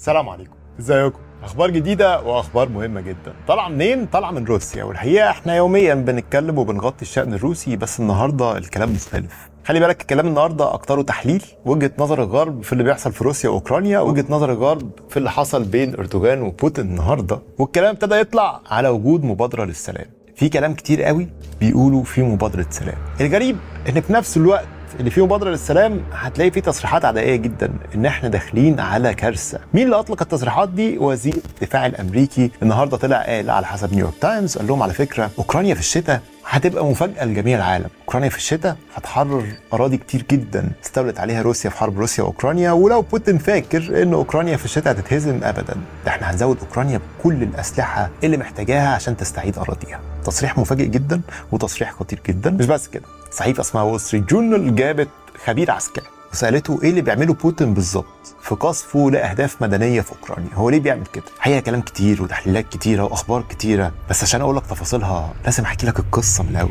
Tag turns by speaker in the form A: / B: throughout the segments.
A: السلام عليكم ازيكم اخبار جديده واخبار مهمه جدا طالعه منين طالعه من روسيا والحقيقه احنا يوميا بنتكلم وبنغطي الشان الروسي بس النهارده الكلام مختلف خلي بالك الكلام النهارده اكتره تحليل وجهه نظر الغرب في اللي بيحصل في روسيا واوكرانيا وجهه نظر الغرب في اللي حصل بين اردوغان وبوتين النهارده والكلام ابتدى يطلع على وجود مبادره للسلام في كلام كتير قوي بيقولوا في مبادره سلام الغريب ان في نفس الوقت اللي فيه مبادره للسلام هتلاقي فيه تصريحات عدائيه جدا ان احنا داخلين على كارثه مين اللي اطلق التصريحات دي وزير الدفاع الامريكي النهارده طلع قال على حسب نيويورك تايمز قال لهم على فكره اوكرانيا في الشتاء هتبقى مفاجأة لجميع العالم أوكرانيا في الشتاء هتحرر أراضي كتير جدا استولت عليها روسيا في حرب روسيا وأوكرانيا ولو بوتين فاكر إن أوكرانيا في الشتاء هتتهزم أبدا ده احنا هنزود أوكرانيا بكل الأسلحة اللي محتاجاها عشان تستعيد أراضيها تصريح مفاجئ جدا وتصريح خطير جدا مش بس كده صحيفه اسمها وول ستريت جورنال جابت خبير عسكري وسالته ايه اللي بيعمله بوتين بالظبط في قصفه لاهداف مدنيه في اوكرانيا هو ليه بيعمل كده هي كلام كتير وتحليلات كتيره واخبار كتيره بس عشان اقول لك تفاصيلها لازم احكي لك القصه من الاول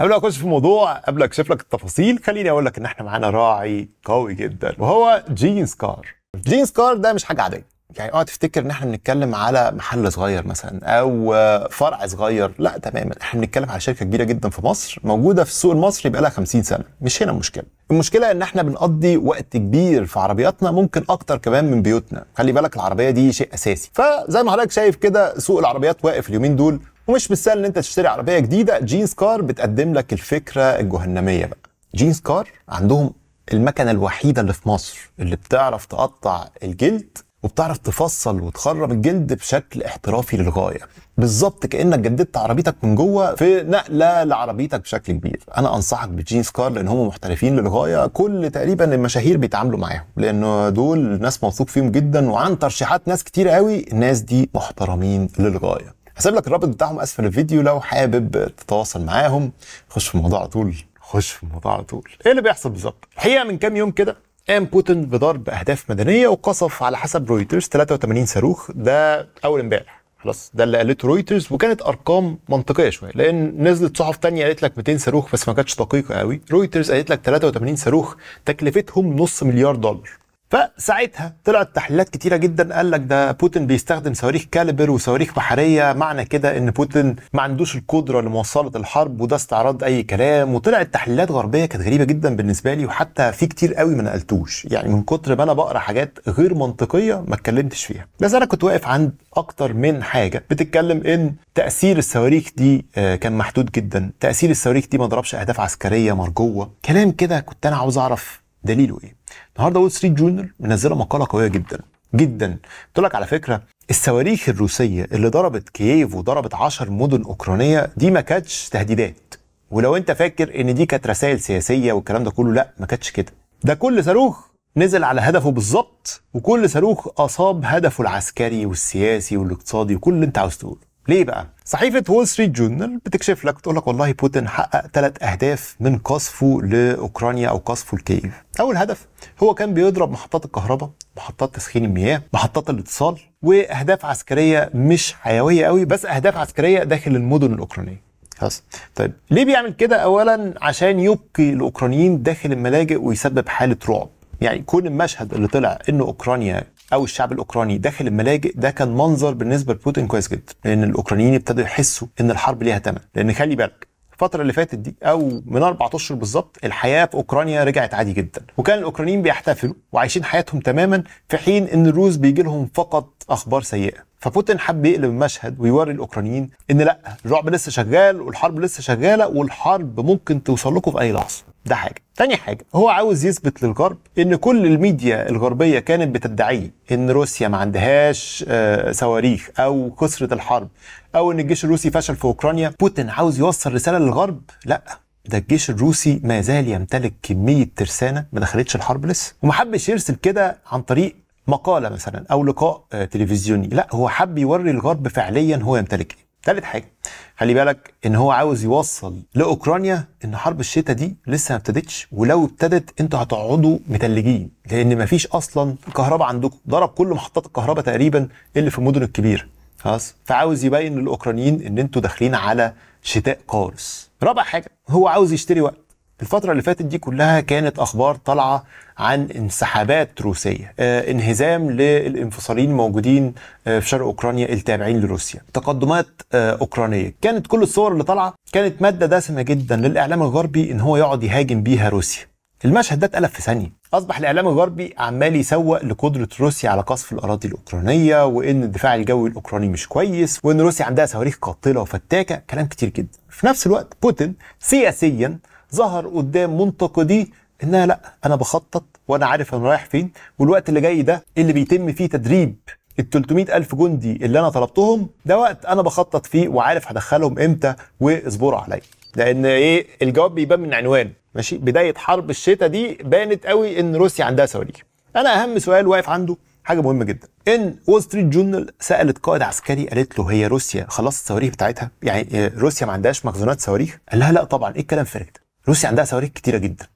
A: قبل ما اخش في الموضوع قبل ما اكشف لك التفاصيل خليني اقول لك ان احنا معانا راعي قوي جدا وهو جينز كار جينز كار ده مش حاجه عاديه يعني اوعى تفتكر ان احنا بنتكلم على محل صغير مثلا او فرع صغير لا تماما احنا بنتكلم على شركه كبيره جدا في مصر موجوده في السوق المصري بقالها 50 سنه مش هنا المشكله المشكله ان احنا بنقضي وقت كبير في عربياتنا ممكن اكتر كمان من بيوتنا خلي بالك العربيه دي شيء اساسي فزي ما حضرتك شايف كده سوق العربيات واقف اليومين دول ومش بالسهل ان انت تشتري عربيه جديده جينز كار بتقدم لك الفكره الجهنميه بقى جينز كار عندهم المكنه الوحيده اللي في مصر اللي بتعرف تقطع الجلد وبتعرف تفصل وتخرم الجلد بشكل احترافي للغايه بالظبط كانك جددت عربيتك من جوه في نقله لعربيتك بشكل كبير انا انصحك بجينز كار لان هم محترفين للغايه كل تقريبا المشاهير بيتعاملوا معاهم لان دول ناس موثوق فيهم جدا وعن ترشيحات ناس كتير قوي الناس دي محترمين للغايه هسيب لك الرابط بتاعهم اسفل الفيديو لو حابب تتواصل معاهم خش في الموضوع على طول خش في الموضوع على طول ايه اللي بيحصل بالظبط الحقيقه من كام يوم كده قام بوتين بضرب اهداف مدنيه وقصف على حسب رويترز 83 صاروخ ده اول امبارح خلاص ده اللي قالته رويترز وكانت ارقام منطقيه شويه لان نزلت صحف تانية قالت لك 200 صاروخ بس ما كانتش دقيقه قوي رويترز قالت لك 83 صاروخ تكلفتهم نص مليار دولار فساعتها طلعت تحليلات كتيرة جدا قال لك ده بوتين بيستخدم صواريخ كاليبر وصواريخ بحرية معنى كده ان بوتين ما عندوش القدرة لمواصلة الحرب وده استعراض اي كلام وطلعت تحليلات غربية كانت غريبة جدا بالنسبة لي وحتى في كتير قوي ما نقلتوش يعني من كتر ما انا بقرا حاجات غير منطقية ما اتكلمتش فيها بس انا كنت واقف عند اكتر من حاجة بتتكلم ان تأثير الصواريخ دي آه، كان محدود جدا تأثير الصواريخ دي ما ضربش اهداف عسكرية مرجوة كلام كده كنت انا عاوز اعرف دليله ايه النهارده وول ستريت جورنال منزله مقاله قويه جدا جدا بتقول لك على فكره الصواريخ الروسيه اللي ضربت كييف وضربت 10 مدن اوكرانيه دي ما كانتش تهديدات ولو انت فاكر ان دي كانت رسائل سياسيه والكلام ده كله لا ما كانتش كده ده كل صاروخ نزل على هدفه بالظبط وكل صاروخ اصاب هدفه العسكري والسياسي والاقتصادي وكل اللي انت عاوز تقوله ليه بقى صحيفه وول ستريت جورنال بتكشف لك بتقول لك والله بوتين حقق ثلاث اهداف من قصفه لاوكرانيا او قصفه لكييف اول هدف هو كان بيضرب محطات الكهرباء محطات تسخين المياه محطات الاتصال واهداف عسكريه مش حيويه قوي بس اهداف عسكريه داخل المدن الاوكرانيه خلاص طيب ليه بيعمل كده اولا عشان يبقي الاوكرانيين داخل الملاجئ ويسبب حاله رعب يعني كون المشهد اللي طلع انه اوكرانيا او الشعب الاوكراني داخل الملاجئ ده كان منظر بالنسبه لبوتين كويس جدا لان الاوكرانيين ابتدوا يحسوا ان الحرب ليها ثمن لان خلي بالك الفتره اللي فاتت دي او من اربع اشهر بالظبط الحياه في اوكرانيا رجعت عادي جدا وكان الاوكرانيين بيحتفلوا وعايشين حياتهم تماما في حين ان الروس بيجي لهم فقط اخبار سيئه فبوتين حب يقلب المشهد ويوري الاوكرانيين ان لا الرعب لسه شغال والحرب لسه شغاله والحرب ممكن توصل لكم في اي لحظه ده حاجه تاني حاجه هو عاوز يثبت للغرب ان كل الميديا الغربيه كانت بتدعي ان روسيا ما عندهاش آه، صواريخ او كسرة الحرب او ان الجيش الروسي فشل في اوكرانيا بوتين عاوز يوصل رساله للغرب لا ده الجيش الروسي ما زال يمتلك كميه ترسانه ما دخلتش الحرب لسه وما حبش يرسل كده عن طريق مقاله مثلا او لقاء آه، تلفزيوني لا هو حب يوري الغرب فعليا هو يمتلك ايه تالت حاجه خلي بالك ان هو عاوز يوصل لاوكرانيا ان حرب الشتاء دي لسه ما ابتدتش ولو ابتدت انتوا هتقعدوا متلجين لان ما فيش اصلا كهرباء عندكم ضرب كل محطات الكهرباء تقريبا اللي في المدن الكبيره خلاص فعاوز يبين للاوكرانيين ان انتوا داخلين على شتاء قارس رابع حاجه هو عاوز يشتري وقت الفترة اللي فاتت دي كلها كانت أخبار طالعة عن انسحابات روسية آه، انهزام للانفصاليين الموجودين آه، في شرق أوكرانيا التابعين لروسيا تقدمات آه، أوكرانية كانت كل الصور اللي طالعة كانت مادة دسمة جدا للإعلام الغربي إن هو يقعد يهاجم بيها روسيا المشهد ده اتقلب في ثانية أصبح الإعلام الغربي عمال يسوق لقدرة روسيا على قصف الأراضي الأوكرانية وإن الدفاع الجوي الأوكراني مش كويس وإن روسيا عندها صواريخ قاتلة وفتاكة كلام كتير جدا في نفس الوقت بوتين سياسيا ظهر قدام منتقديه انها لا انا بخطط وانا عارف انا رايح فين والوقت اللي جاي ده اللي بيتم فيه تدريب ال 300 ألف جندي اللي أنا طلبتهم ده وقت أنا بخطط فيه وعارف هدخلهم إمتى واصبروا عليا. لأن إيه الجواب بيبان من عنوان ماشي بداية حرب الشتاء دي بانت قوي إن روسيا عندها صواريخ. أنا أهم سؤال واقف عنده حاجة مهمة جدا. إن وول ستريت جورنال سألت قائد عسكري قالت له هي روسيا خلصت الصواريخ بتاعتها؟ يعني آه، روسيا ما عندهاش مخزونات صواريخ؟ قال لها لا طبعا إيه الكلام الفارغ ده؟ روسيا عندها صواريخ كتيره جدا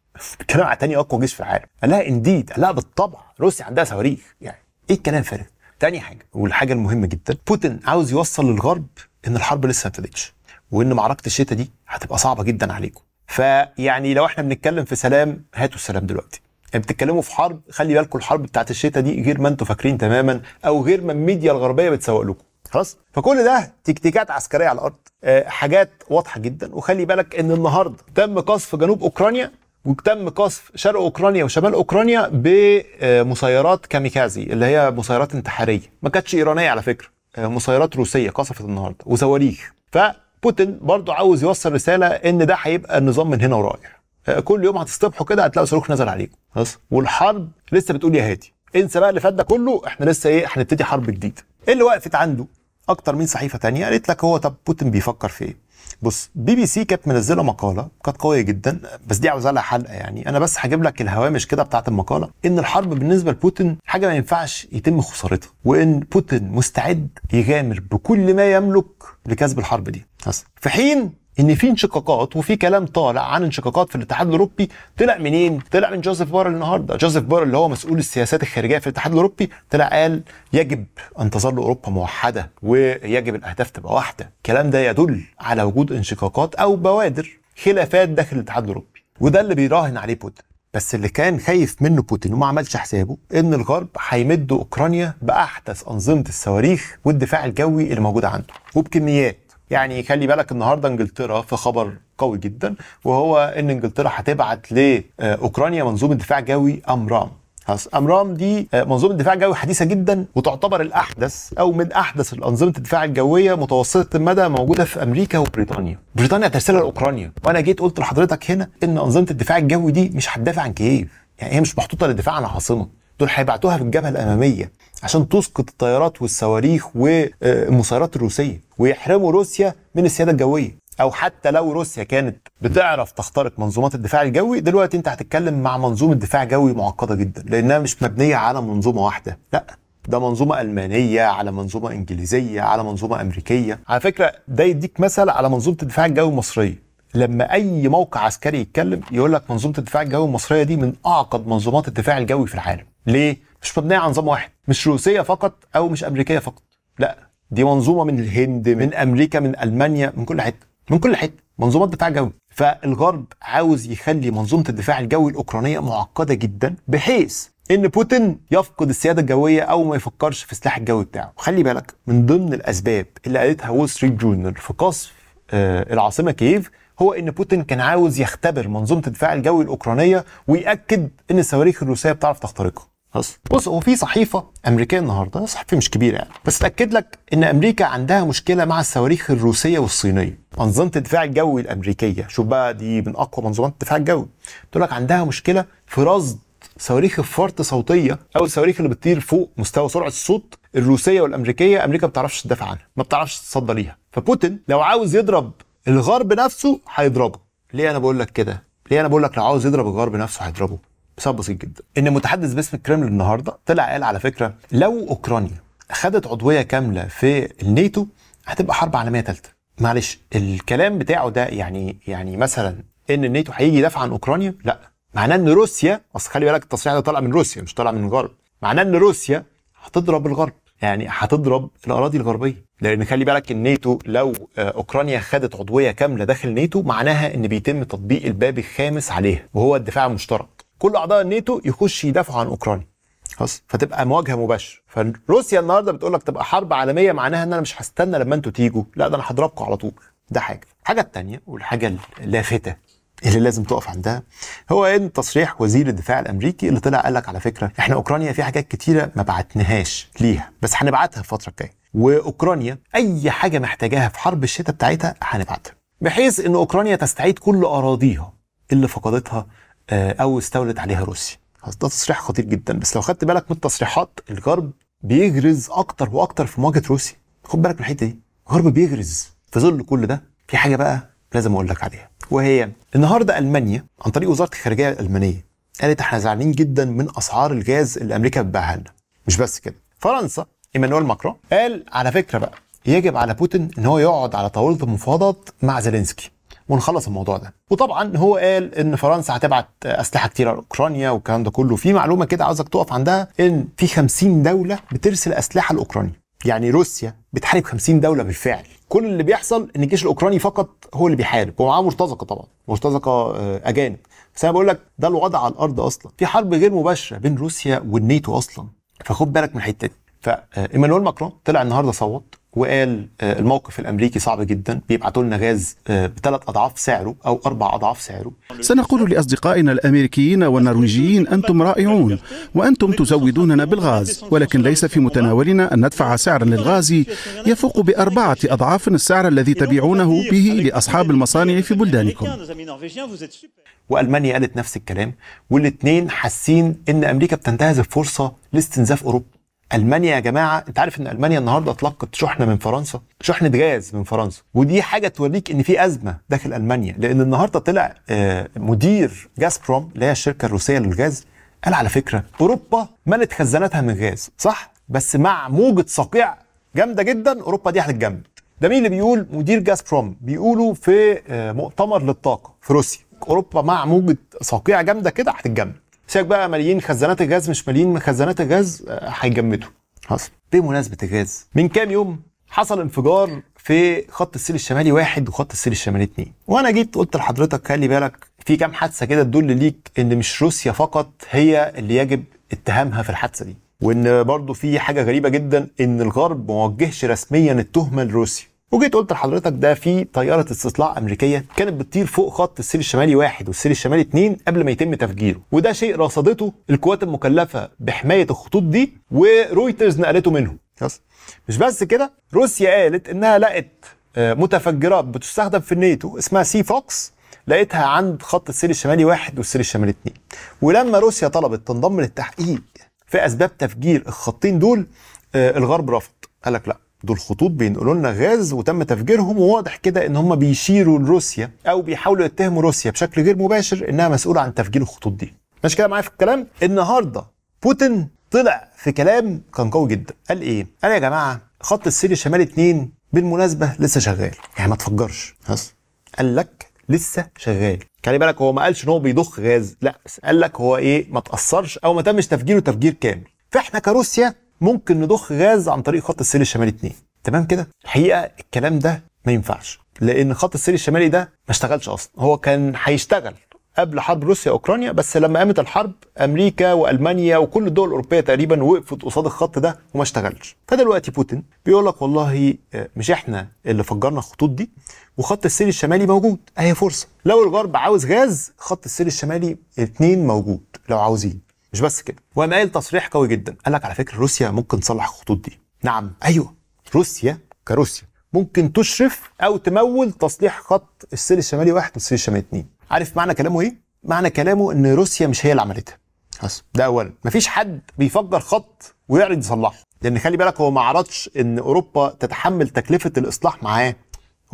A: الكلام على تاني اقوى جيش في العالم قال لها انديد قال لها بالطبع روسيا عندها صواريخ يعني ايه الكلام فارغ تاني حاجه والحاجه المهمه جدا بوتين عاوز يوصل للغرب ان الحرب لسه ما ابتدتش وان معركه الشتاء دي هتبقى صعبه جدا عليكم فيعني لو احنا بنتكلم في سلام هاتوا السلام دلوقتي يعني بتتكلموا في حرب خلي بالكم الحرب بتاعت الشتاء دي غير ما انتم فاكرين تماما او غير ما الميديا الغربيه بتسوق لكم خلاص فكل ده تكتيكات عسكريه على الارض أه حاجات واضحه جدا وخلي بالك ان النهارده تم قصف جنوب اوكرانيا وتم قصف شرق اوكرانيا وشمال اوكرانيا بمسيرات كاميكازي اللي هي مسيرات انتحاريه ما كانتش ايرانيه على فكره آه، مسيرات روسيه قصفت النهارده وصواريخ فبوتين برضو عاوز يوصل رساله ان ده هيبقى النظام من هنا ورايح آه، كل يوم هتصطبحوا كده هتلاقوا صاروخ نزل عليكم خلاص والحرب لسه بتقول يا هادي انسى بقى اللي فات ده كله احنا لسه ايه هنبتدي حرب جديده إيه اللي وقفت عنده اكتر من صحيفه تانية قالت لك هو طب بوتين بيفكر في ايه بص بي بي سي كانت منزله مقاله كانت قويه جدا بس دي عاوزه لها حلقه يعني انا بس هجيب لك الهوامش كده بتاعه المقاله ان الحرب بالنسبه لبوتين حاجه ما ينفعش يتم خسارتها وان بوتين مستعد يغامر بكل ما يملك لكسب الحرب دي في حين ان في انشقاقات وفي كلام طالع عن انشقاقات في الاتحاد الاوروبي طلع منين؟ طلع من جوزيف بارل النهارده، جوزيف بارل اللي هو مسؤول السياسات الخارجيه في الاتحاد الاوروبي طلع قال يجب ان تظل اوروبا موحده ويجب الاهداف تبقى واحده، الكلام ده يدل على وجود انشقاقات او بوادر خلافات داخل الاتحاد الاوروبي، وده اللي بيراهن عليه بوتين. بس اللي كان خايف منه بوتين وما عملش حسابه ان الغرب هيمد اوكرانيا باحدث انظمه الصواريخ والدفاع الجوي اللي موجوده عنده وبكميات يعني خلي بالك النهارده انجلترا في خبر قوي جدا وهو ان انجلترا هتبعت لاوكرانيا آه، منظومه دفاع جوي امرام امرام دي آه، منظومه دفاع جوي حديثه جدا وتعتبر الاحدث او من احدث الانظمه الدفاع الجويه متوسطه المدى موجوده في امريكا وبريطانيا بريطانيا ترسلها لاوكرانيا وانا جيت قلت لحضرتك هنا ان انظمه الدفاع الجوي دي مش هتدافع عن كييف يعني هي مش محطوطه للدفاع عن عاصمه دول هيبعتوها في الجبهه الاماميه عشان تسقط الطيارات والصواريخ والمسيرات الروسيه ويحرموا روسيا من السياده الجويه او حتى لو روسيا كانت بتعرف تخترق منظومات الدفاع الجوي دلوقتي انت هتتكلم مع منظومه دفاع جوي معقده جدا لانها مش مبنيه على منظومه واحده لا ده منظومه المانيه على منظومه انجليزيه على منظومه امريكيه على فكره ده يديك مثل على منظومه الدفاع الجوي المصريه لما اي موقع عسكري يتكلم يقول لك منظومه الدفاع الجوي المصريه دي من اعقد منظومات الدفاع الجوي في العالم ليه؟ مش مبنيه على نظام واحد مش روسيه فقط او مش امريكيه فقط لا دي منظومه من الهند من امريكا من المانيا من كل حته من كل حته منظومات دفاع جوي فالغرب عاوز يخلي منظومه الدفاع الجوي الاوكرانيه معقده جدا بحيث ان بوتين يفقد السياده الجويه او ما يفكرش في السلاح الجوي بتاعه خلي بالك من ضمن الاسباب اللي قالتها وول ستريت جورنال في قصف آه العاصمه كييف هو ان بوتين كان عاوز يختبر منظومه الدفاع الجوي الاوكرانيه وياكد ان الصواريخ الروسيه بتعرف تخترقها خلاص بص هو في صحيفه امريكيه النهارده صحيفه مش كبيره يعني بس تاكد لك ان امريكا عندها مشكله مع الصواريخ الروسيه والصينيه انظمه الدفاع الجوي الامريكيه شوف بقى دي من اقوى منظومات الدفاع الجوي تقول لك عندها مشكله في رصد صواريخ الفرط صوتيه او الصواريخ اللي بتطير فوق مستوى سرعه الصوت الروسيه والامريكيه امريكا ما بتعرفش تدافع عنها ما بتعرفش تتصدى ليها فبوتين لو عاوز يضرب الغرب نفسه هيضربه ليه انا بقول لك كده ليه انا بقول لك لو عاوز يضرب الغرب نفسه هيضربه بسبب بسيط جدا ان متحدث باسم الكرملين النهارده طلع قال على فكره لو اوكرانيا خدت عضويه كامله في الناتو هتبقى حرب عالميه ثالثه معلش الكلام بتاعه ده يعني يعني مثلا ان الناتو هيجي يدافع عن اوكرانيا لا معناه ان روسيا اصل خلي بالك التصريح ده طالع من روسيا مش طالع من الغرب معناه ان روسيا هتضرب الغرب يعني هتضرب الاراضي الغربيه لان خلي بالك الناتو لو آه، اوكرانيا خدت عضويه كامله داخل ناتو معناها ان بيتم تطبيق الباب الخامس عليها وهو الدفاع المشترك كل اعضاء الناتو يخش يدافعوا عن اوكرانيا خلاص فتبقى مواجهه مباشره فروسيا النهارده بتقول لك تبقى حرب عالميه معناها ان انا مش هستنى لما انتوا تيجوا لا ده انا هضربكم على طول ده حاجه الحاجه الثانيه والحاجه اللافته اللي لازم تقف عندها هو ان تصريح وزير الدفاع الامريكي اللي طلع قال لك على فكره احنا اوكرانيا في حاجات كتيره ما بعتناهاش ليها بس هنبعتها الفتره الجايه واوكرانيا اي حاجه محتاجاها في حرب الشتاء بتاعتها هنبعتها بحيث ان اوكرانيا تستعيد كل اراضيها اللي فقدتها آه، او استولت عليها روسيا ده تصريح خطير جدا بس لو خدت بالك من التصريحات الغرب بيغرز اكتر واكتر في مواجهه روسيا خد بالك من الحته دي الغرب بيغرز في ظل كل ده في حاجه بقى لازم اقول لك عليها وهي النهارده المانيا عن طريق وزاره الخارجيه الالمانيه قالت احنا زعلانين جدا من اسعار الغاز اللي امريكا بتبيعها لنا مش بس كده فرنسا ايمانويل ماكرون قال على فكره بقى يجب على بوتين ان هو يقعد على طاوله المفاوضات مع زيلينسكي ونخلص الموضوع ده وطبعا هو قال ان فرنسا هتبعت اسلحه كتيره لاوكرانيا والكلام ده كله في معلومه كده عاوزك تقف عندها ان في 50 دوله بترسل اسلحه لاوكرانيا يعني روسيا بتحارب 50 دوله بالفعل كل اللي بيحصل ان الجيش الاوكراني فقط هو اللي بيحارب ومعاه مرتزقه طبعا مرتزقه آه، اجانب بس انا بقول لك ده الوضع على الارض اصلا في حرب غير مباشره بين روسيا والنيتو اصلا فخد بالك من الحته دي فايمانويل ماكرون طلع النهارده صوت وقال آه، الموقف الامريكي صعب جدا بيبعتوا لنا غاز آه، بثلاث اضعاف سعره او اربع اضعاف سعره سنقول لاصدقائنا الامريكيين والنرويجيين انتم رائعون وانتم تزودوننا بالغاز ولكن ليس في متناولنا ان ندفع سعرا للغاز يفوق باربعه اضعاف السعر الذي تبيعونه به لاصحاب المصانع في بلدانكم والمانيا قالت نفس الكلام والاثنين حاسين ان امريكا بتنتهز الفرصه لاستنزاف اوروبا المانيا يا جماعه انت عارف ان المانيا النهارده اطلقت شحنه من فرنسا شحنه غاز من فرنسا ودي حاجه توريك ان في ازمه داخل المانيا لان النهارده طلع آه، مدير جاز بروم اللي هي الشركه الروسيه للغاز قال على فكره اوروبا ملت خزاناتها من غاز صح بس مع موجه صقيع جامده جدا اوروبا دي هتتجمد ده مين اللي بيقول مدير جاز بروم بيقولوا في آه، مؤتمر للطاقه في روسيا اوروبا مع موجه صقيع جامده كده هتتجمد سيبك بقى ماليين خزانات الغاز مش ماليين خزانات الغاز آه، هيجمدوا حصل بمناسبه الغاز من كام يوم حصل انفجار في خط السيل الشمالي واحد وخط السيل الشمالي اتنين وانا جيت قلت لحضرتك خلي بالك في كام حادثه كده تدل ليك ان مش روسيا فقط هي اللي يجب اتهامها في الحادثه دي وان برضو في حاجه غريبه جدا ان الغرب موجهش رسميا التهمه لروسيا وجيت قلت لحضرتك ده في طياره استطلاع امريكيه كانت بتطير فوق خط السيل الشمالي واحد والسيل الشمالي اتنين قبل ما يتم تفجيره وده شيء رصدته القوات المكلفه بحمايه الخطوط دي ورويترز نقلته منهم مش بس كده روسيا قالت انها لقت آه، متفجرات بتستخدم في الناتو اسمها سي فوكس لقيتها عند خط السيل الشمالي واحد والسيل الشمالي اتنين ولما روسيا طلبت تنضم للتحقيق في اسباب تفجير الخطين دول آه، الغرب رفض قال لك لا دول خطوط بينقلوا لنا غاز وتم تفجيرهم وواضح كده ان هم بيشيروا لروسيا او بيحاولوا يتهموا روسيا بشكل غير مباشر انها مسؤوله عن تفجير الخطوط دي ماشي كده معايا في الكلام النهارده بوتين طلع في كلام كان قوي جدا قال ايه قال يا جماعه خط السير الشمالي 2 بالمناسبه لسه شغال يعني ما تفجرش بس قال لك لسه شغال خلي بالك هو ما قالش ان هو بيضخ غاز لا قال لك هو ايه ما تاثرش او ما تمش تفجيره تفجير كامل فاحنا كروسيا ممكن نضخ غاز عن طريق خط السيل الشمالي 2 تمام كده الحقيقه الكلام ده ما ينفعش لان خط السيل الشمالي ده ما اشتغلش اصلا هو كان هيشتغل قبل حرب روسيا اوكرانيا بس لما قامت الحرب امريكا والمانيا وكل الدول الاوروبيه تقريبا وقفت قصاد الخط ده وما اشتغلش فدلوقتي بوتين بيقول لك والله آه، مش احنا اللي فجرنا الخطوط دي وخط السيل الشمالي موجود اهي فرصه لو الغرب عاوز غاز خط السيل الشمالي اتنين موجود لو عاوزين مش بس كده وقام قال تصريح قوي جدا قال لك على فكره روسيا ممكن تصلح الخطوط دي نعم ايوه روسيا كروسيا ممكن تشرف او تمول تصليح خط السيل الشمالي واحد والسيل الشمالي اثنين عارف معنى كلامه ايه معنى كلامه ان روسيا مش هي اللي عملتها بس ده اولا مفيش حد بيفجر خط ويعرض يصلحه لان خلي بالك هو ما عرضش ان اوروبا تتحمل تكلفه الاصلاح معاه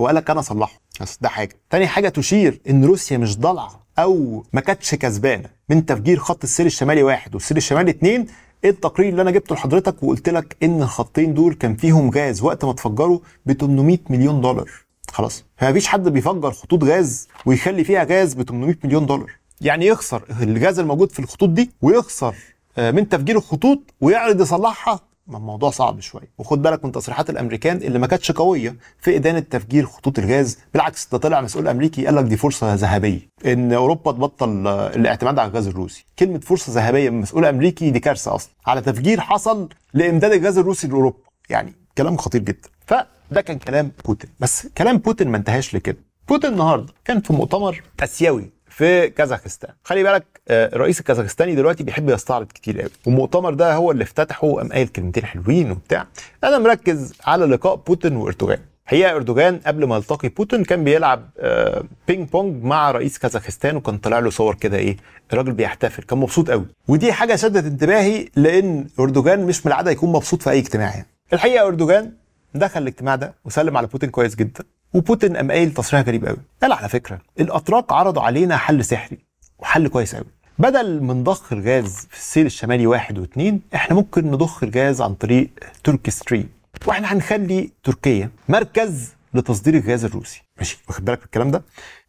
A: هو قال لك انا اصلحه بس ده حاجه تاني حاجه تشير ان روسيا مش ضالعه او ما كانتش كسبانه من تفجير خط السير الشمالي واحد والسير الشمالي اتنين إيه التقرير اللي انا جبته لحضرتك وقلت لك ان الخطين دول كان فيهم غاز وقت ما اتفجروا ب 800 مليون دولار خلاص فمفيش حد بيفجر خطوط غاز ويخلي فيها غاز ب 800 مليون دولار يعني يخسر الغاز الموجود في الخطوط دي ويخسر آه، من تفجير الخطوط ويعرض يصلحها ما الموضوع صعب شويه وخد بالك من تصريحات الامريكان اللي ما كانتش قويه في ادانه تفجير خطوط الغاز بالعكس ده طلع مسؤول امريكي قال لك دي فرصه ذهبيه ان اوروبا تبطل آه، الاعتماد على الغاز الروسي كلمه فرصه ذهبيه من مسؤول امريكي دي كارثه اصلا على تفجير حصل لامداد الغاز الروسي لاوروبا يعني كلام خطير جدا فده كان كلام بوتين بس كلام بوتين ما انتهاش لكده بوتين النهارده كان في مؤتمر اسيوي في كازاخستان خلي بالك الرئيس آه، الكازاخستاني دلوقتي بيحب يستعرض كتير قوي والمؤتمر ده هو اللي افتتحه قام قايل كلمتين حلوين وبتاع انا مركز على لقاء بوتين واردوغان هي اردوغان قبل ما يلتقي بوتين كان بيلعب آه، بينج بونج مع رئيس كازاخستان وكان طلع له صور كده ايه الراجل بيحتفل كان مبسوط قوي ودي حاجه شدت انتباهي لان اردوغان مش من العاده يكون مبسوط في اي اجتماع يعني الحقيقه اردوغان دخل الاجتماع ده وسلم على بوتين كويس جدا وبوتين قام قايل تصريح غريب قوي قال على فكره الاتراك عرضوا علينا حل سحري وحل كويس قوي بدل من ضخ الغاز في السيل الشمالي واحد واثنين احنا ممكن نضخ الغاز عن طريق تركي ستريم واحنا هنخلي تركيا مركز لتصدير الغاز الروسي ماشي واخد بالك من الكلام ده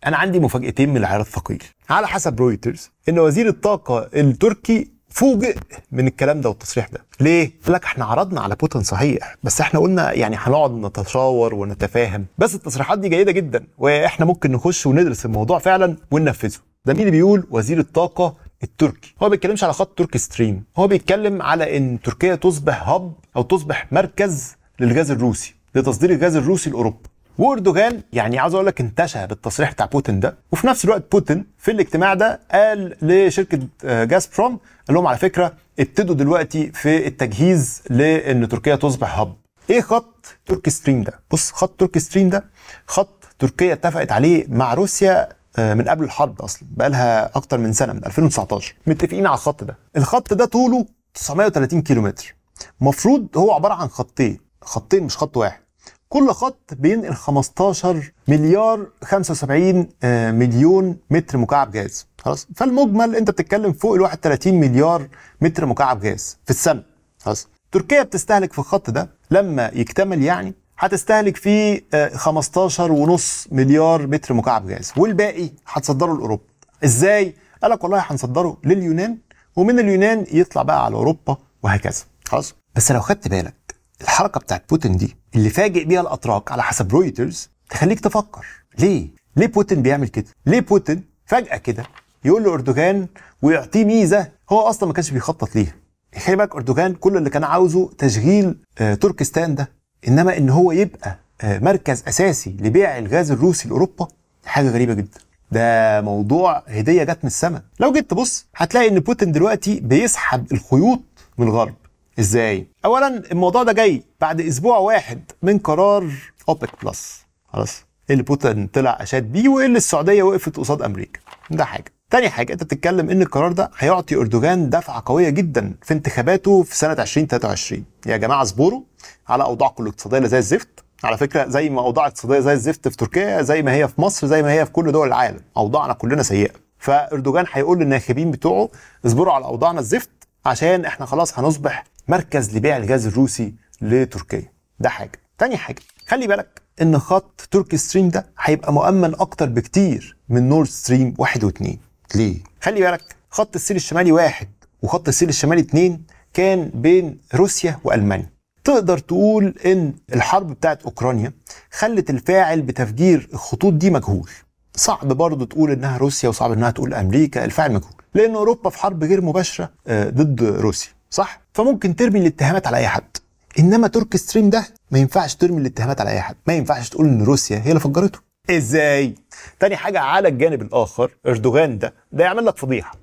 A: انا عندي مفاجاتين من العيار الثقيل على حسب رويترز ان وزير الطاقه التركي فوجئ من الكلام ده والتصريح ده ليه قال لك احنا عرضنا على بوتين صحيح بس احنا قلنا يعني هنقعد نتشاور ونتفاهم بس التصريحات دي جيده جدا واحنا ممكن نخش وندرس الموضوع فعلا وننفذه ده مين اللي بيقول وزير الطاقه التركي هو ما بيتكلمش على خط تركي ستريم هو بيتكلم على ان تركيا تصبح هب او تصبح مركز للغاز الروسي لتصدير الغاز الروسي لاوروبا واردوغان يعني عاوز اقول لك انتشى بالتصريح بتاع بوتين ده وفي نفس الوقت بوتين في الاجتماع ده قال لشركه آه، جاز بروم قال لهم على فكره ابتدوا دلوقتي في التجهيز لان تركيا تصبح هب ايه خط تركي ستريم ده بص خط تركي ستريم ده خط تركيا اتفقت عليه مع روسيا آه، من قبل الحرب اصلا بقالها اكتر من سنه من 2019 متفقين على الخط ده الخط ده طوله 930 كيلومتر المفروض هو عباره عن خطين خطين مش خط واحد كل خط بينقل 15 مليار 75 آه، مليون متر مكعب جاز خلاص فالمجمل انت بتتكلم فوق ال 31 مليار متر مكعب جاز في السنه خلاص تركيا بتستهلك في الخط ده لما يكتمل يعني هتستهلك فيه 15 آه، ونص مليار متر مكعب جاز والباقي هتصدره لاوروبا ازاي قال لك والله هنصدره لليونان ومن اليونان يطلع بقى على اوروبا وهكذا خلاص بس لو خدت بالك الحركه بتاعت بوتين دي اللي فاجئ بيها الاتراك على حسب رويترز تخليك تفكر ليه؟ ليه بوتين بيعمل كده؟ ليه بوتين فجاه كده يقول لاردوغان ويعطيه ميزه هو اصلا ما كانش بيخطط ليها خلي بالك اردوغان كل اللي كان عاوزه تشغيل آه تركستان ده انما ان هو يبقى آه مركز اساسي لبيع الغاز الروسي لاوروبا حاجه غريبه جدا ده موضوع هديه جت من السماء لو جيت تبص هتلاقي ان بوتين دلوقتي بيسحب الخيوط من الغرب ازاي اولا الموضوع ده جاي بعد اسبوع واحد من قرار اوبك بلس خلاص اللي بوتين طلع اشاد بيه واللي السعوديه وقفت قصاد امريكا ده حاجه تاني حاجة أنت بتتكلم إن القرار ده هيعطي أردوغان دفعة قوية جدا في انتخاباته في سنة 2023 يا جماعة اصبروا على أوضاعكم الاقتصادية زي الزفت على فكرة زي ما أوضاع اقتصادية زي الزفت في تركيا زي ما هي في مصر زي ما هي في كل دول العالم أوضاعنا كلنا سيئة فأردوغان هيقول للناخبين بتوعه اصبروا على أوضاعنا الزفت عشان احنا خلاص هنصبح مركز لبيع الغاز الروسي لتركيا ده حاجه تاني حاجه خلي بالك ان خط تركي ستريم ده هيبقى مؤمن اكتر بكتير من نورد ستريم 1 و2 ليه خلي بالك خط السيل الشمالي واحد وخط السيل الشمالي 2 كان بين روسيا والمانيا تقدر تقول ان الحرب بتاعت اوكرانيا خلت الفاعل بتفجير الخطوط دي مجهول صعب برضه تقول انها روسيا وصعب انها تقول امريكا الفاعل مجهول لان اوروبا في حرب غير مباشره آه، ضد روسيا صح فممكن ترمي الاتهامات على اي حد انما ترك ستريم ده ما ينفعش ترمي الاتهامات على اي حد ما ينفعش تقول ان روسيا هي اللي فجرته ازاي تاني حاجه على الجانب الاخر اردوغان ده ده يعمل لك فضيحه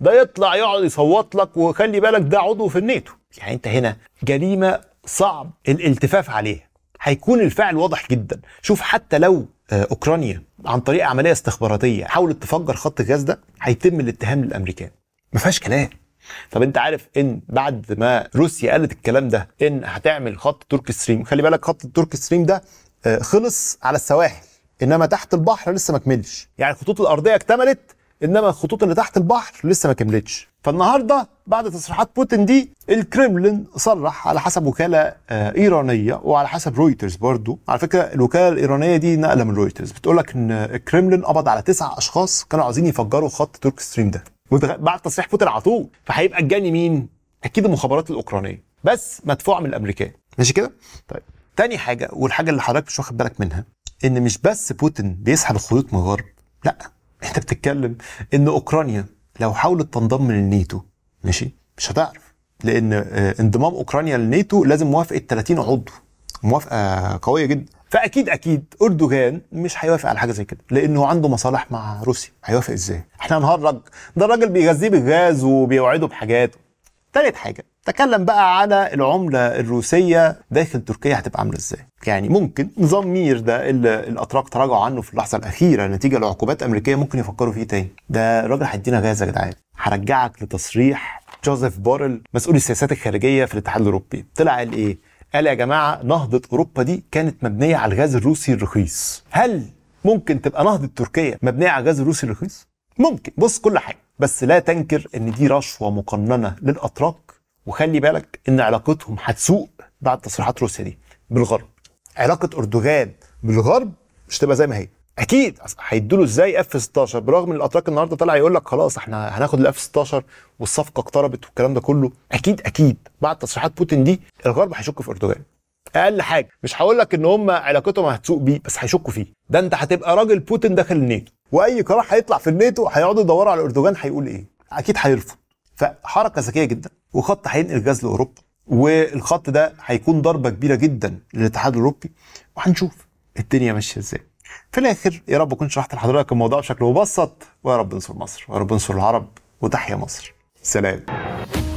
A: ده يطلع يقعد يصوت لك وخلي بالك ده عضو في الناتو يعني انت هنا جريمه صعب الالتفاف عليها هيكون الفعل واضح جدا شوف حتى لو آه، اوكرانيا عن طريق عمليه استخباراتيه حاولت تفجر خط الغاز ده هيتم الاتهام للامريكان ما فيهاش كلام طب انت عارف ان بعد ما روسيا قالت الكلام ده ان هتعمل خط ترك ستريم خلي بالك خط ترك ستريم ده آه، خلص على السواحل انما تحت البحر لسه ما كملش يعني الخطوط الارضيه اكتملت انما الخطوط اللي تحت البحر لسه ما كملتش فالنهارده بعد تصريحات بوتين دي الكرملين صرح على حسب وكاله آه، ايرانيه وعلى حسب رويترز برضو على فكره الوكاله الايرانيه دي نقله من رويترز بتقول لك ان الكرملين قبض على تسع اشخاص كانوا عايزين يفجروا خط ترك ستريم ده بعد تصريح بوتين على طول فهيبقى الجاني مين؟ اكيد المخابرات الاوكرانيه بس مدفوعه من الامريكان ماشي كده؟ طيب تاني حاجه والحاجه اللي حضرتك مش واخد بالك منها ان مش بس بوتين بيسحب الخيوط من الغرب لا انت بتتكلم ان اوكرانيا لو حاولت تنضم للنيتو ماشي مش هتعرف لان آه، انضمام اوكرانيا للنيتو لازم موافقه 30 عضو موافقه قويه جدا فاكيد اكيد اردوغان مش هيوافق على حاجه زي كده لانه عنده مصالح مع روسيا هيوافق ازاي احنا هنهرج ده الراجل بيغذيه بالغاز وبيوعده بحاجات تالت حاجه تكلم بقى على العملة الروسية داخل تركيا هتبقى عاملة ازاي يعني ممكن نظام مير ده اللي الأتراك تراجعوا عنه في اللحظة الأخيرة نتيجة لعقوبات أمريكية ممكن يفكروا فيه تاني ده راجل هيدينا غاز يا جدعان هرجعك لتصريح جوزيف بورل مسؤول السياسات الخارجية في الاتحاد الأوروبي طلع قال إيه قال يا جماعه نهضه اوروبا دي كانت مبنيه على الغاز الروسي الرخيص هل ممكن تبقى نهضه تركيا مبنيه على الغاز الروسي الرخيص ممكن بص كل حاجه بس لا تنكر ان دي رشوه مقننه للاتراك وخلي بالك ان علاقتهم هتسوء بعد تصريحات روسيا دي بالغرب علاقه اردوغان بالغرب مش تبقى زي ما هي اكيد هيدوا له ازاي اف 16 برغم ان الاتراك النهارده طالع يقول لك خلاص احنا هناخد الاف 16 والصفقه اقتربت والكلام ده كله اكيد اكيد بعد تصريحات بوتين دي الغرب هيشك في اردوغان اقل حاجه مش هقول لك ان هم علاقتهم هتسوء بيه بس هيشكوا فيه ده انت هتبقى راجل بوتين داخل الناتو واي قرار هيطلع في الناتو هيقعدوا يدوروا على اردوغان هيقول ايه اكيد هيرفض فحركه ذكيه جدا وخط هينقل غاز لاوروبا والخط ده هيكون ضربه كبيره جدا للاتحاد الاوروبي وهنشوف الدنيا ماشيه ازاي في الاخر يا رب اكون شرحت لحضرتك الموضوع بشكل مبسط ويا رب انصر مصر ويا رب انصر العرب وتحيا مصر سلام